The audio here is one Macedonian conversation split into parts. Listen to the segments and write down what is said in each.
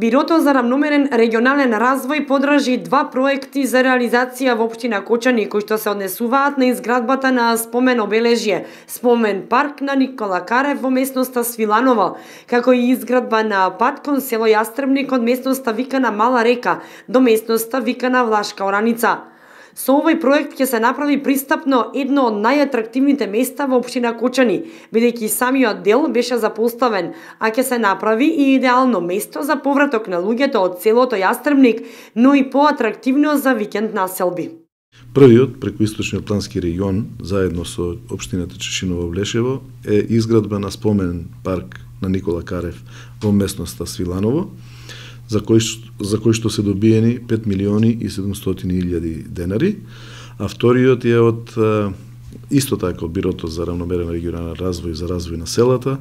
Бирото за рамномерен регионален развој подржи два проекти за реализација во општина Кочани кои што се однесуваат на изградбата на спомен обележје, спомен парк на Никола Карев во местноста Свиланово, како и изградба на пат кон село Јастребник од местноста Викана Мала река до местноста Викана Влашка Ораница. Со овој проект ќе се направи пристапно едно од најатрактивните места во општина Кочани, бидејќи самиот дел беше запоставен, а ќе се направи и идеално место за повраток на луѓето од целото Јастрмник, но и поатрактивно за викенд населби. Првиот Источниот плански регион заедно со општината Чешиново Влешево е изградба на спомен парк на Никола Карев во местноста Свиланово за кои, за кој што се добиени 5 милиони и 700 илјади денари, а вториот е од исто така од Бирото за равномерен регионален развој за развој на селата,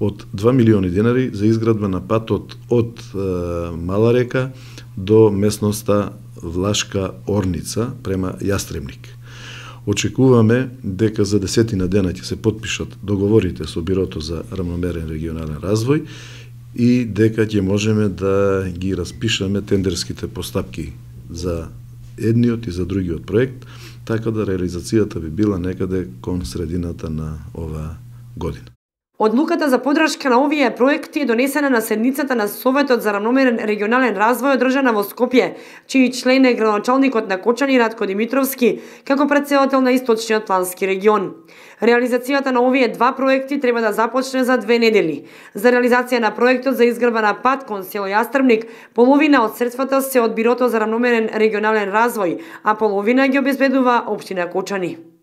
од 2 милиони денари за изградба на патот од Мала река до местноста Влашка Орница према Јастремник. Очекуваме дека за десетина дена ќе се подпишат договорите со Бирото за равномерен регионален развој и дека ќе можеме да ги распишаме тендерските постапки за едниот и за другиот проект, така да реализацијата би била некаде кон средината на оваа година. Одлуката за подршка на овие проекти е донесена на седницата на Советот за рамномерен регионален развој одржана во Скопје, чиј член е градоначалникот на Кочани Радко Димитровски, како председател на Источниот плански регион. Реализацијата на овие два проекти треба да започне за две недели. За реализација на проектот за изградба на пат кон село Јастрмник, половина од средствата се од Бирото за рамномерен регионален развој, а половина ги обезбедува општина Кочани.